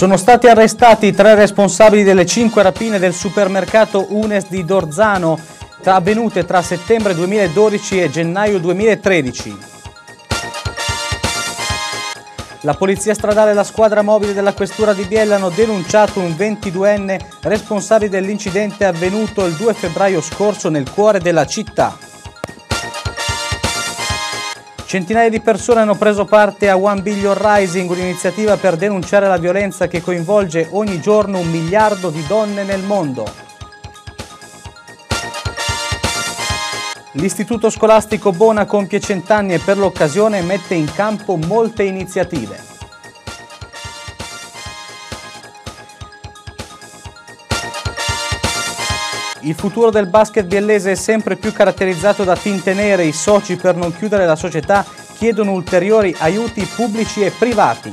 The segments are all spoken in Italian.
Sono stati arrestati i tre responsabili delle cinque rapine del supermercato Unes di Dorzano, avvenute tra settembre 2012 e gennaio 2013. La Polizia Stradale e la squadra mobile della Questura di Biella hanno denunciato un 22enne responsabile dell'incidente avvenuto il 2 febbraio scorso nel cuore della città. Centinaia di persone hanno preso parte a One Billion Rising, un'iniziativa per denunciare la violenza che coinvolge ogni giorno un miliardo di donne nel mondo. L'istituto scolastico Bona compie cent'anni e per l'occasione mette in campo molte iniziative. Il futuro del basket biellese è sempre più caratterizzato da tinte nere, i soci per non chiudere la società chiedono ulteriori aiuti pubblici e privati.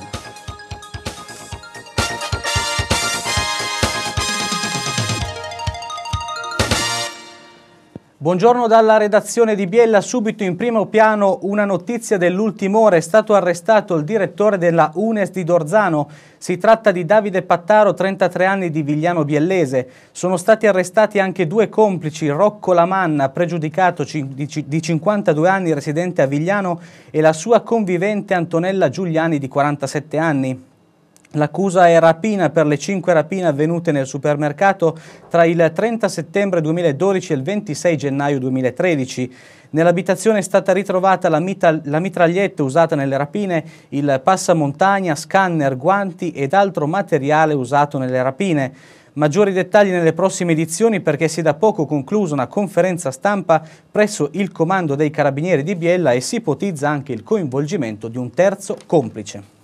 Buongiorno dalla redazione di Biella, subito in primo piano una notizia dell'ultimo ora, è stato arrestato il direttore della UNES di Dorzano, si tratta di Davide Pattaro, 33 anni di Vigliano Biellese, sono stati arrestati anche due complici, Rocco Lamanna, pregiudicato di 52 anni residente a Vigliano e la sua convivente Antonella Giuliani di 47 anni. L'accusa è rapina per le cinque rapine avvenute nel supermercato tra il 30 settembre 2012 e il 26 gennaio 2013. Nell'abitazione è stata ritrovata la, mitra la, mitraglietta usata nelle rapine, il passamontagna, scanner, guanti ed altro materiale usato nelle rapine. Maggiori dettagli nelle prossime edizioni perché si è da poco conclusa una conferenza stampa presso il comando dei carabinieri di Biella e si ipotizza anche il coinvolgimento di un terzo complice.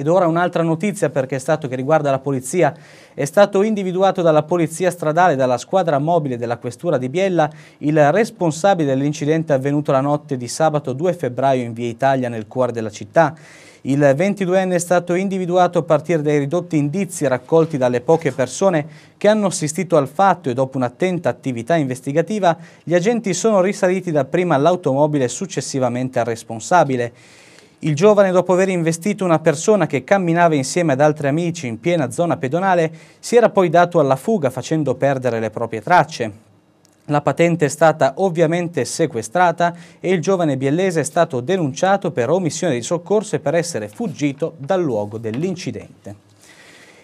Ed ora un'altra notizia perché è stato che riguarda la polizia. È stato individuato dalla polizia stradale, dalla squadra mobile della questura di Biella, il responsabile dell'incidente avvenuto la notte di sabato 2 febbraio in via Italia nel cuore della città. Il 22enne è stato individuato a partire dai ridotti indizi raccolti dalle poche persone che hanno assistito al fatto e dopo un'attenta attività investigativa gli agenti sono risaliti dapprima all'automobile e successivamente al responsabile. Il giovane, dopo aver investito una persona che camminava insieme ad altri amici in piena zona pedonale, si era poi dato alla fuga facendo perdere le proprie tracce. La patente è stata ovviamente sequestrata e il giovane biellese è stato denunciato per omissione di soccorso e per essere fuggito dal luogo dell'incidente.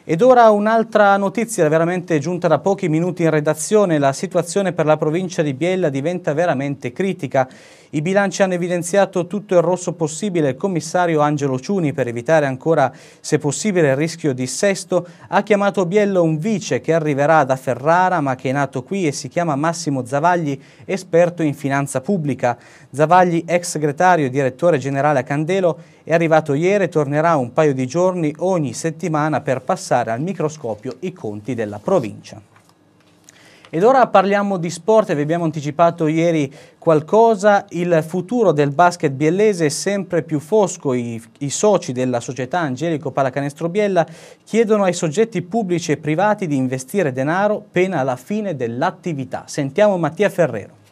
Ed ora un'altra notizia veramente giunta da pochi minuti in redazione. La situazione per la provincia di Biella diventa veramente critica. I bilanci hanno evidenziato tutto il rosso possibile. Il commissario Angelo Ciuni, per evitare ancora, se possibile, il rischio di sesto, ha chiamato Biello un vice che arriverà da Ferrara ma che è nato qui e si chiama Massimo Zavagli, esperto in finanza pubblica. Zavagli, ex segretario e direttore generale a Candelo, è arrivato ieri e tornerà un paio di giorni ogni settimana per passare al microscopio i conti della provincia. Ed ora parliamo di sport, vi abbiamo anticipato ieri qualcosa, il futuro del basket biellese è sempre più fosco, I, i soci della società Angelico Pallacanestro Biella chiedono ai soggetti pubblici e privati di investire denaro pena alla fine dell'attività. Sentiamo Mattia Ferrero.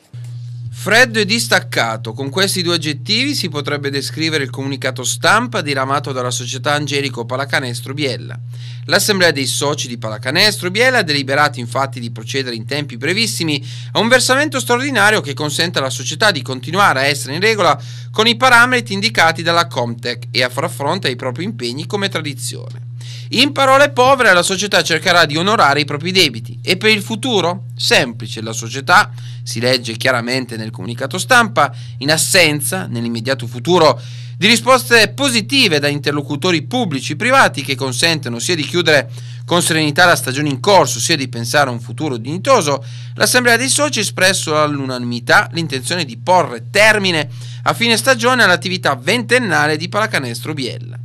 Freddo e distaccato, con questi due aggettivi si potrebbe descrivere il comunicato stampa diramato dalla società Angelico Palacanestro Biella. L'assemblea dei soci di Palacanestro Biela ha deliberato infatti di procedere in tempi brevissimi a un versamento straordinario che consenta alla società di continuare a essere in regola con i parametri indicati dalla Comtec e a far fronte ai propri impegni come tradizione. In parole povere, la società cercherà di onorare i propri debiti. E per il futuro? Semplice, la società, si legge chiaramente nel comunicato stampa, in assenza, nell'immediato futuro, di risposte positive da interlocutori pubblici e privati che consentono sia di chiudere con serenità la stagione in corso, sia di pensare a un futuro dignitoso, l'Assemblea dei Soci ha espresso all'unanimità l'intenzione di porre termine a fine stagione all'attività ventennale di Palacanestro Biella.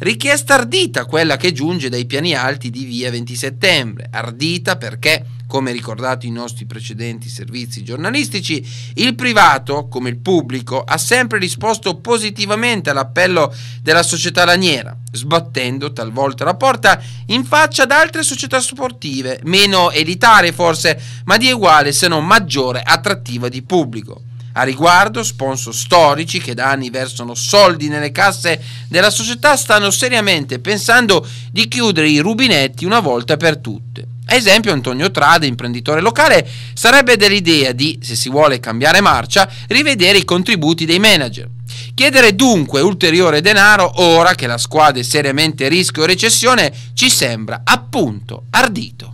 Richiesta ardita quella che giunge dai piani alti di via 20 settembre, ardita perché come ricordato in nostri precedenti servizi giornalistici, il privato, come il pubblico, ha sempre risposto positivamente all'appello della società laniera, sbattendo talvolta la porta in faccia ad altre società sportive, meno elitarie forse, ma di uguale se non maggiore attrattiva di pubblico. A riguardo, sponsor storici che da anni versano soldi nelle casse della società stanno seriamente pensando di chiudere i rubinetti una volta per tutte esempio Antonio Trade, imprenditore locale, sarebbe dell'idea di, se si vuole cambiare marcia, rivedere i contributi dei manager. Chiedere dunque ulteriore denaro ora che la squadra è seriamente a rischio recessione ci sembra appunto ardito.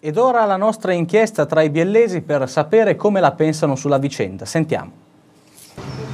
Ed ora la nostra inchiesta tra i biellesi per sapere come la pensano sulla vicenda. Sentiamo.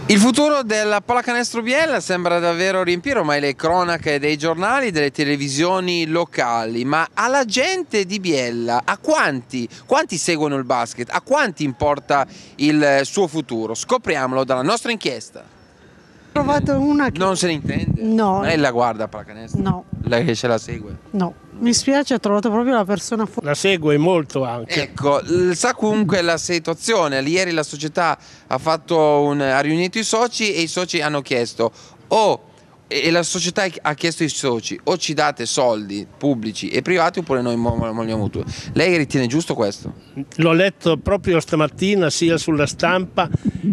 Il futuro della pallacanestro Biella sembra davvero riempire ormai le cronache dei giornali, delle televisioni locali, ma alla gente di Biella, a quanti, quanti seguono il basket, a quanti importa il suo futuro? Scopriamolo dalla nostra inchiesta. Ho trovato una che... Non se ne intende? No. Lei la guarda a pallacanestro? No. Lei che ce la segue? No. Mi spiace, ha trovato proprio la persona fuori. La segue molto anche. Ecco, sa comunque la situazione. Ieri la società ha, un, ha riunito i soci e i soci hanno chiesto o e la società ha chiesto ai soci o ci date soldi pubblici e privati oppure noi vogliamo tutto. Lei ritiene giusto questo? L'ho letto proprio stamattina sia sulla stampa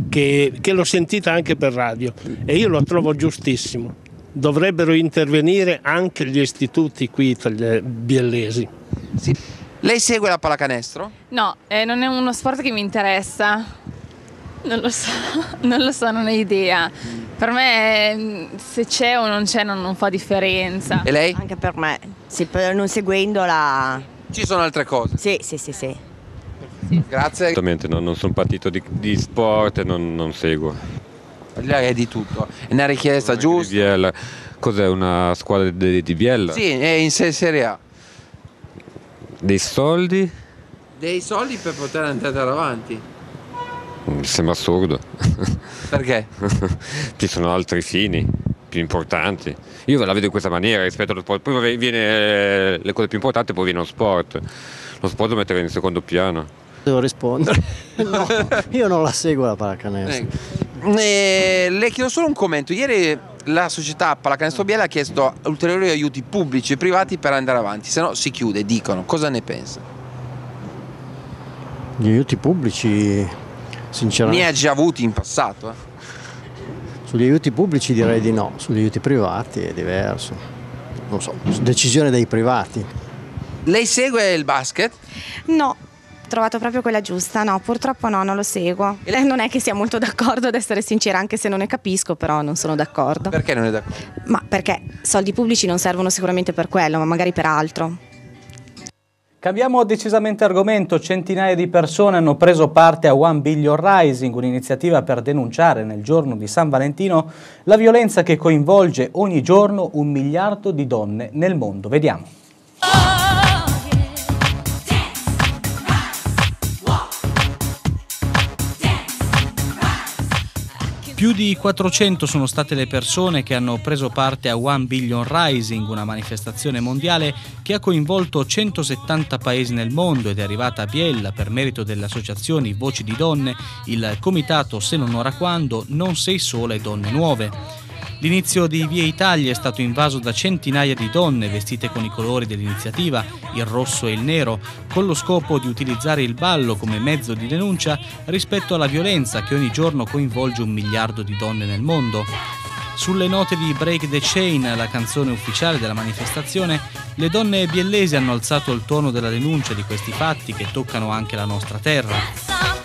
che, che l'ho sentita anche per radio e io lo trovo giustissimo dovrebbero intervenire anche gli istituti qui eh, biellesi. Sì. Lei segue la pallacanestro? No, eh, non è uno sport che mi interessa. Non lo so, non lo so, non ho idea. Per me mm, se c'è o non c'è non, non fa differenza. E lei? Anche per me, sì, per non seguendola. Ci sono altre cose? Sì, sì, sì, sì. Grazie. Assolutamente no, non sono partito di, di sport e non, non seguo è di tutto, è una richiesta non giusta. DBL. Cos'è una squadra di Biella? Sì, è in Serie A. Dei soldi? Dei soldi per poter andare avanti. Mi sembra assurdo. Perché? Ci sono altri fini più importanti. Io la vedo in questa maniera rispetto allo sport. Prima viene eh, le cose più importanti, poi viene lo sport. Lo sport lo metterei in secondo piano. Devo rispondere. no, io non la seguo la pallacanestro. Ecco. E eh, le chiedo solo un commento. Ieri la società Pallacanestro Biella ha chiesto ulteriori aiuti pubblici e privati per andare avanti, se no si chiude, dicono. Cosa ne pensa? Gli aiuti pubblici, sinceramente... Ne ha già avuti in passato. Eh? Sugli aiuti pubblici direi di no, sugli aiuti privati è diverso. Non so, decisione dei privati. Lei segue il basket? No, trovato proprio quella giusta, no, purtroppo no, non lo seguo. E non è che sia molto d'accordo, ad essere sincera, anche se non ne capisco, però non sono d'accordo. Perché non è d'accordo? Ma perché soldi pubblici non servono sicuramente per quello, ma magari per altro. Cambiamo decisamente argomento, centinaia di persone hanno preso parte a One Billion Rising, un'iniziativa per denunciare nel giorno di San Valentino la violenza che coinvolge ogni giorno un miliardo di donne nel mondo. Vediamo. Più di 400 sono state le persone che hanno preso parte a One Billion Rising, una manifestazione mondiale che ha coinvolto 170 paesi nel mondo ed è arrivata a Biella per merito delle associazioni Voci di Donne, il comitato Se non ora quando, Non sei sole Donne Nuove. L'inizio di Via Italia è stato invaso da centinaia di donne vestite con i colori dell'iniziativa, il rosso e il nero, con lo scopo di utilizzare il ballo come mezzo di denuncia rispetto alla violenza che ogni giorno coinvolge un miliardo di donne nel mondo. Sulle note di Break the Chain, la canzone ufficiale della manifestazione, le donne biellesi hanno alzato il tono della denuncia di questi fatti che toccano anche la nostra terra.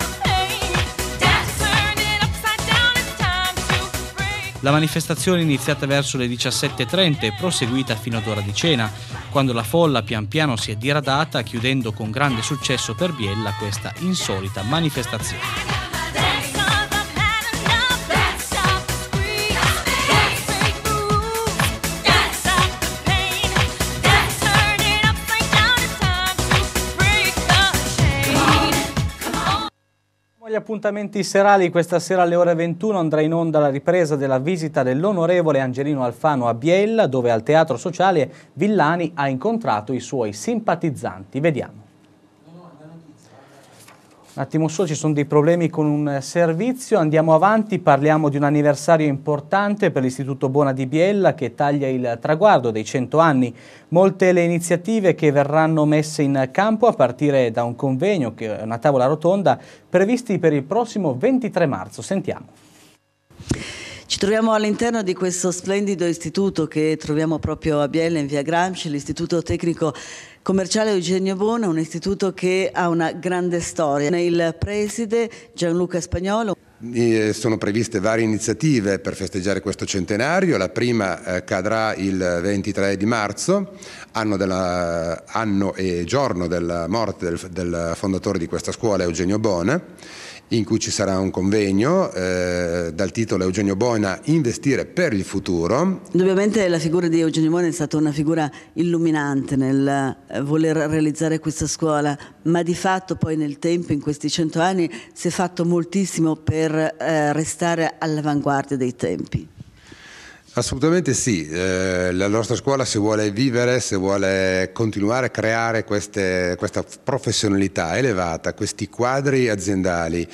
La manifestazione è iniziata verso le 17.30 e proseguita fino ad ora di cena, quando la folla pian piano si è diradata chiudendo con grande successo per Biella questa insolita manifestazione. gli appuntamenti serali, questa sera alle ore 21 andrà in onda la ripresa della visita dell'onorevole Angelino Alfano a Biella, dove al Teatro Sociale Villani ha incontrato i suoi simpatizzanti. Vediamo. Un attimo solo, ci sono dei problemi con un eh, servizio, andiamo avanti, parliamo di un anniversario importante per l'Istituto Bona di Biella che taglia il traguardo dei 100 anni. Molte le iniziative che verranno messe in campo a partire da un convegno, che è una tavola rotonda, previsti per il prossimo 23 marzo. Sentiamo. Ci troviamo all'interno di questo splendido istituto che troviamo proprio a Biella in via Gramsci, l'Istituto Tecnico Commerciale Eugenio Bona, un istituto che ha una grande storia. Il preside Gianluca Spagnolo. Eh, sono previste varie iniziative per festeggiare questo centenario, la prima eh, cadrà il 23 di marzo, anno, della, anno e giorno della morte del, del fondatore di questa scuola Eugenio Bona in cui ci sarà un convegno eh, dal titolo Eugenio Boina Investire per il futuro. Ovviamente la figura di Eugenio Boina è stata una figura illuminante nel eh, voler realizzare questa scuola, ma di fatto poi nel tempo, in questi cento anni, si è fatto moltissimo per eh, restare all'avanguardia dei tempi. Assolutamente sì, eh, la nostra scuola se vuole vivere, se vuole continuare a creare queste, questa professionalità elevata, questi quadri aziendali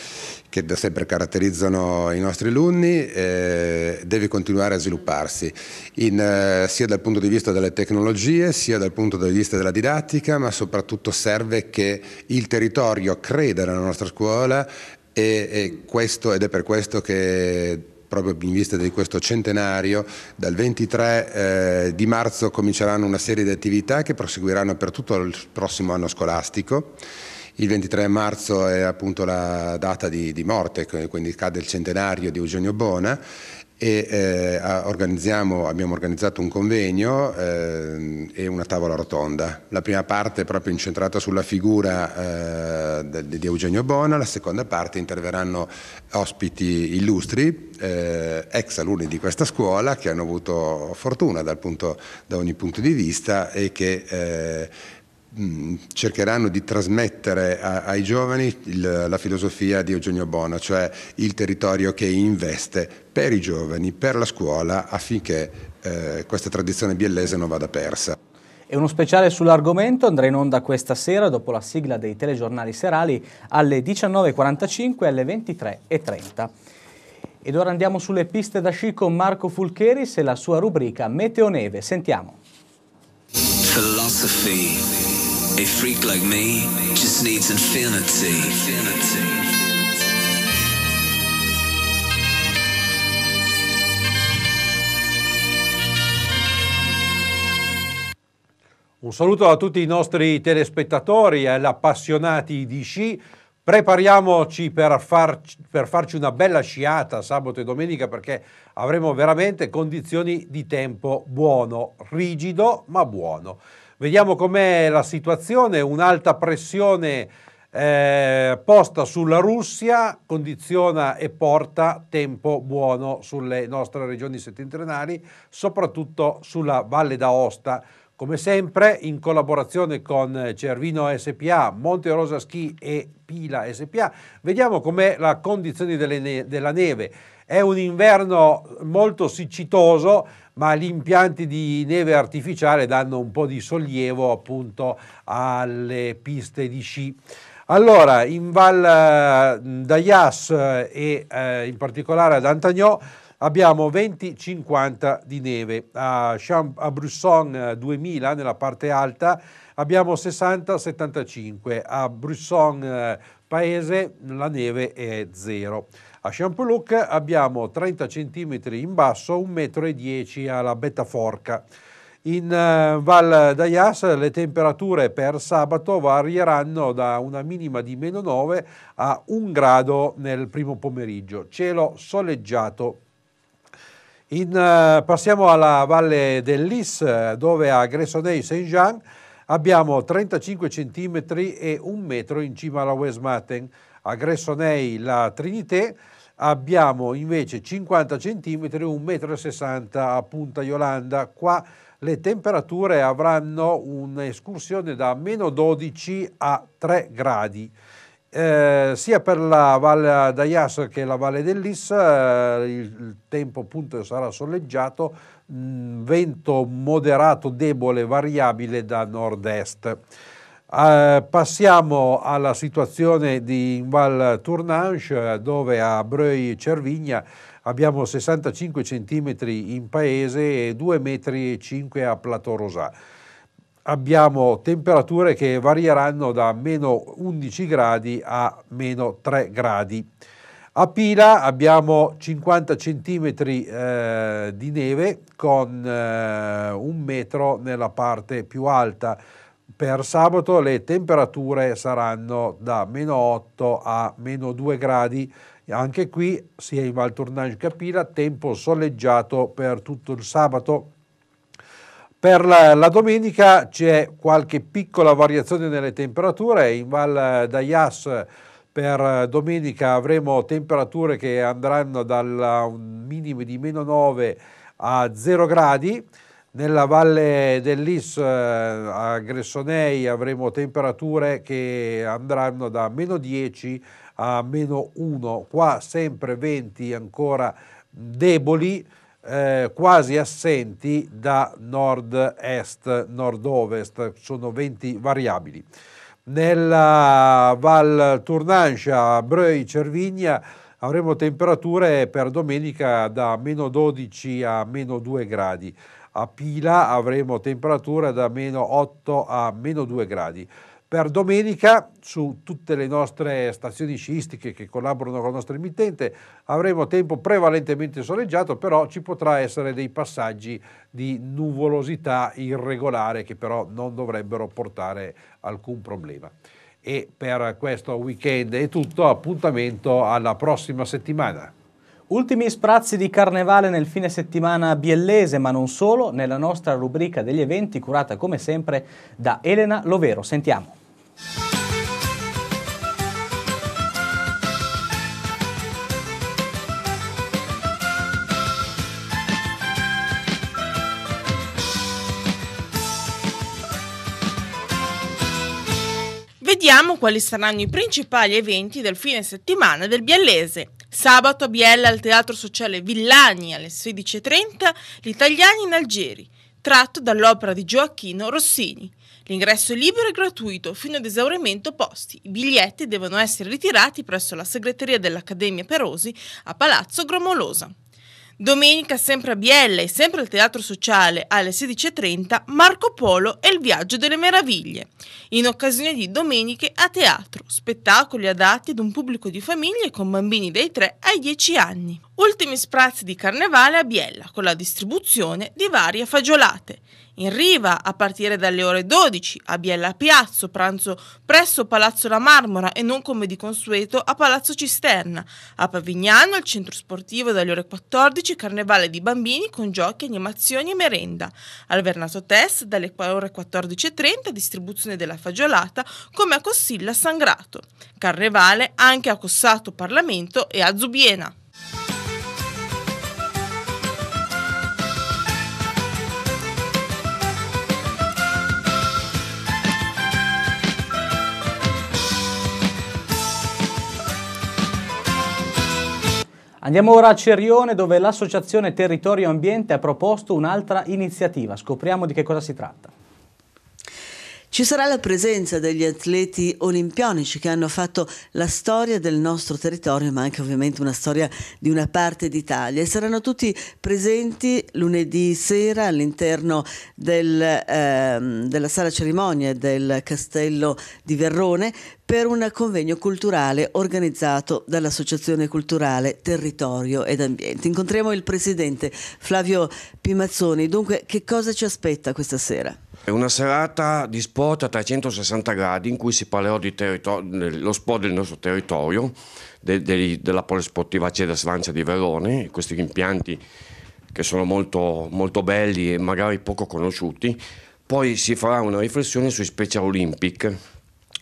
che da sempre caratterizzano i nostri alunni, eh, deve continuare a svilupparsi, in, eh, sia dal punto di vista delle tecnologie, sia dal punto di vista della didattica, ma soprattutto serve che il territorio creda nella nostra scuola e, e questo, ed è per questo che proprio in vista di questo centenario, dal 23 eh, di marzo cominceranno una serie di attività che proseguiranno per tutto il prossimo anno scolastico. Il 23 marzo è appunto la data di, di morte, quindi cade il centenario di Eugenio Bona e eh, abbiamo organizzato un convegno eh, e una tavola rotonda. La prima parte è proprio incentrata sulla figura eh, di Eugenio Bona, la seconda parte interverranno ospiti illustri, eh, ex alunni di questa scuola che hanno avuto fortuna punto, da ogni punto di vista e che eh, Mm, cercheranno di trasmettere a, ai giovani il, la filosofia di Eugenio Bona, cioè il territorio che investe per i giovani, per la scuola, affinché eh, questa tradizione biellese non vada persa. E uno speciale sull'argomento andrà in onda questa sera dopo la sigla dei telegiornali serali alle 19.45 e alle 23.30. Ed ora andiamo sulle piste da sci con Marco Fulcheris e la sua rubrica Meteo Neve. Sentiamo. Philosophy. A freak like me just needs infinity. infinity. Un saluto a tutti i nostri telespettatori e appassionati di sci. Prepariamoci per, far, per, farci una bella sciata sabato e domenica perché avremo veramente condizioni di tempo buono, rigido ma buono. Vediamo com'è la situazione, un'alta pressione eh, posta sulla Russia condiziona e porta tempo buono sulle nostre regioni settentrionali, soprattutto sulla Valle d'Aosta. Come sempre, in collaborazione con Cervino SPA, Monte Rosa Ski e Pila SPA, vediamo com'è la condizione delle, della neve. È un inverno molto siccitoso, ma gli impianti di neve artificiale danno un po' di sollievo appunto alle piste di sci. Allora, in Val eh, d'Ayas eh, e eh, in particolare ad Antagnò abbiamo 20-50 di neve, a, Champ a Brusson 2000 eh, nella parte alta abbiamo 60-75, a Brusson eh, paese la neve è zero. A Champelouc abbiamo 30 cm in basso, 1,10 m alla Bettaforca. In eh, Val d'Ayas le temperature per sabato varieranno da una minima di meno 9 a 1 grado nel primo pomeriggio. Cielo soleggiato. In, eh, passiamo alla Valle dell'Is dove a gressonay saint jean abbiamo 35 cm e 1 metro in cima alla Westmatten a Gressonei la Trinité, abbiamo invece 50 cm, 1,60 m a Punta Yolanda. Qua le temperature avranno un'escursione da meno 12 a 3 gradi. Eh, sia per la Valle d'Ayas che la Valle dell'Iss eh, il tempo appunto sarà soleggiato, mh, mm, vento moderato, debole, variabile da nord-est. Eh, passiamo alla situazione di Val Tournanche dove a Breuil Cervigna abbiamo 65 cm in paese e 2,5 m a Plateau Rosà. Abbiamo temperature che varieranno da meno 11 gradi a meno 3 gradi. A Pila abbiamo 50 cm eh, di neve con eh, un metro nella parte più alta per sabato le temperature saranno da meno 8 a meno 2 gradi. Anche qui, sia in Val Tournage che a Pila, tempo soleggiato per tutto il sabato. Per la, la domenica c'è qualche piccola variazione nelle temperature. In Val d'Aias per domenica avremo temperature che andranno dal minimo di meno 9 a 0 gradi. Nella valle dell'Is eh, a Gressonei avremo temperature che andranno da meno 10 a meno 1, qua sempre venti ancora deboli, eh, quasi assenti da nord-est, nord-ovest, sono venti variabili. Nella Val Turnancia, Breu, Cervigna avremo temperature per domenica da meno 12 a meno 2 gradi a Pila avremo temperature da meno 8 a meno 2 gradi. Per domenica su tutte le nostre stazioni sciistiche che collaborano con la nostra emittente avremo tempo prevalentemente soleggiato, però ci potrà essere dei passaggi di nuvolosità irregolare che però non dovrebbero portare alcun problema. E per questo weekend è tutto, appuntamento alla prossima settimana. Ultimi sprazzi di carnevale nel fine settimana biellese, ma non solo, nella nostra rubrica degli eventi curata come sempre da Elena Lovero. Sentiamo. Vediamo quali saranno i principali eventi del fine settimana del Biellese. Sabato a Biella al Teatro Sociale Villani alle 16.30 Gli italiani in Algeri, tratto dall'opera di Gioacchino Rossini. L'ingresso è libero e gratuito fino ad esaurimento posti. I biglietti devono essere ritirati presso la segreteria dell'Accademia Perosi a Palazzo Gromolosa. Domenica sempre a Biella e sempre al Teatro Sociale alle 16.30 Marco Polo e il Viaggio delle Meraviglie, in occasione di Domeniche a Teatro, spettacoli adatti ad un pubblico di famiglie con bambini dai 3 ai 10 anni. Ultimi sprazzi di carnevale a Biella con la distribuzione di varie fagiolate. In riva a partire dalle ore 12 a Biella Piazzo, pranzo presso Palazzo La Marmora e non come di consueto a Palazzo Cisterna. A Pavignano, al centro sportivo dalle ore 14, carnevale di bambini con giochi, animazioni e merenda. Al Vernato Test dalle ore 14.30 distribuzione della fagiolata come a Cossilla Sangrato. Carnevale anche a Cossato Parlamento e a Zubiena. Andiamo ora a Cerione dove l'associazione Territorio Ambiente ha proposto un'altra iniziativa. Scopriamo di che cosa si tratta. Ci sarà la presenza degli atleti olimpionici che hanno fatto la storia del nostro territorio, ma anche ovviamente una storia di una parte d'Italia. E saranno tutti presenti lunedì sera all'interno del, eh, della sala cerimonie del Castello di Verrone per un convegno culturale organizzato dall'Associazione Culturale Territorio ed Ambiente. Incontriamo il presidente Flavio Pimazzoni. Dunque, che cosa ci aspetta questa sera? È una serata di sport a 360 gradi in cui si parlerà dello sport del nostro territorio, de, de, della polisportiva Ceda Svancia di Verone, questi impianti che sono molto, molto belli e magari poco conosciuti. Poi si farà una riflessione sui Special Olympic,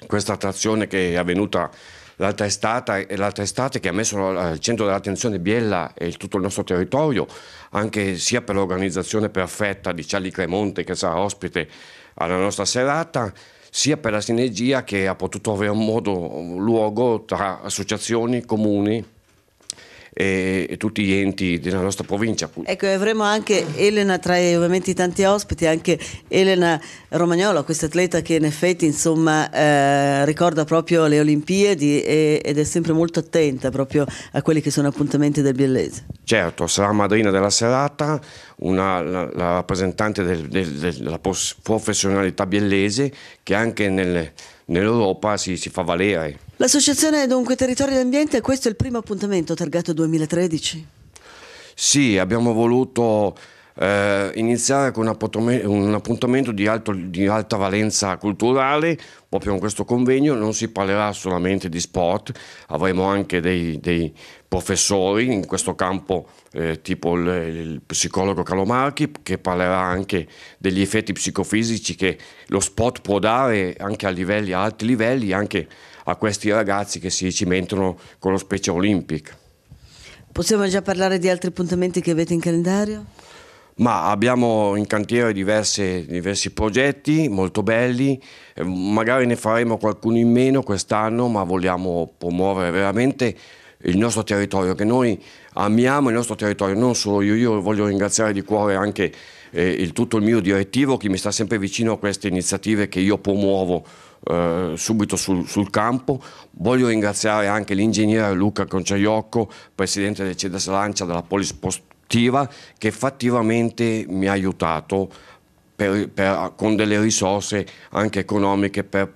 questa attrazione che è avvenuta l'altra estate, la testata che ha messo al centro dell'attenzione Biella e tutto il nostro territorio, anche sia per l'organizzazione perfetta di Charlie Cremonte che sarà ospite alla nostra serata, sia per la sinergia che ha potuto avere un modo, un luogo tra associazioni, comuni, e, e tutti gli enti della nostra provincia. Ecco, avremo anche Elena tra i, ovviamente i tanti ospiti, anche Elena Romagnolo, questa atleta che in effetti insomma, eh, ricorda proprio le Olimpiadi e, ed è sempre molto attenta proprio a quelli che sono appuntamenti del Biellese. Certo, sarà madrina della serata, una, la, la rappresentante del, del, della professionalità biellese che anche nelle nell'Europa si, si fa valere. L'associazione dunque Territorio e Ambiente, questo è il primo appuntamento targato 2013? Sì, abbiamo voluto eh, iniziare con un appuntamento di, alto, di alta valenza culturale, proprio con questo convegno non si parlerà solamente di sport, avremo anche dei, dei professori in questo campo eh, tipo il, il, psicologo Calomarchi, che parlerà anche degli effetti psicofisici che lo sport può dare anche a, livelli, a alti livelli, anche a questi ragazzi che si cimentano con lo Specie Olympic. Possiamo già parlare di altri appuntamenti che avete in calendario? Ma abbiamo in cantiere diverse, diversi progetti molto belli, eh, magari ne faremo qualcuno in meno quest'anno, ma vogliamo promuovere veramente il nostro territorio, che noi amiamo il nostro territorio, non solo io, io voglio ringraziare di cuore anche eh, il, tutto il mio direttivo che mi sta sempre vicino a queste iniziative che io promuovo eh, subito sul, sul, campo. Voglio ringraziare anche l'ingegnere Luca Conciaiocco, presidente del CEDAS Lancia della Polis Post attiva che effettivamente mi ha aiutato per, per, con delle risorse anche economiche per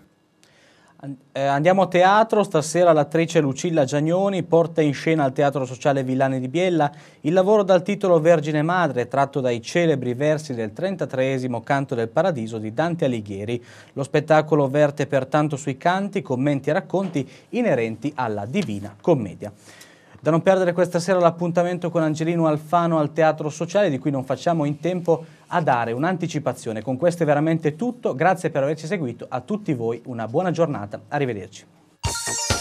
eh, Andiamo a teatro, stasera l'attrice Lucilla Giagnoni porta in scena al Teatro Sociale Villani di Biella il lavoro dal titolo Vergine Madre, tratto dai celebri versi del 33 esimo Canto del Paradiso di Dante Alighieri. Lo spettacolo verte pertanto sui canti, commenti e racconti inerenti alla Divina Commedia. Da non perdere questa sera l'appuntamento con Angelino Alfano al Teatro Sociale, di cui non facciamo in tempo a dare un'anticipazione. Con questo è veramente tutto, grazie per averci seguito, a tutti voi una buona giornata, arrivederci.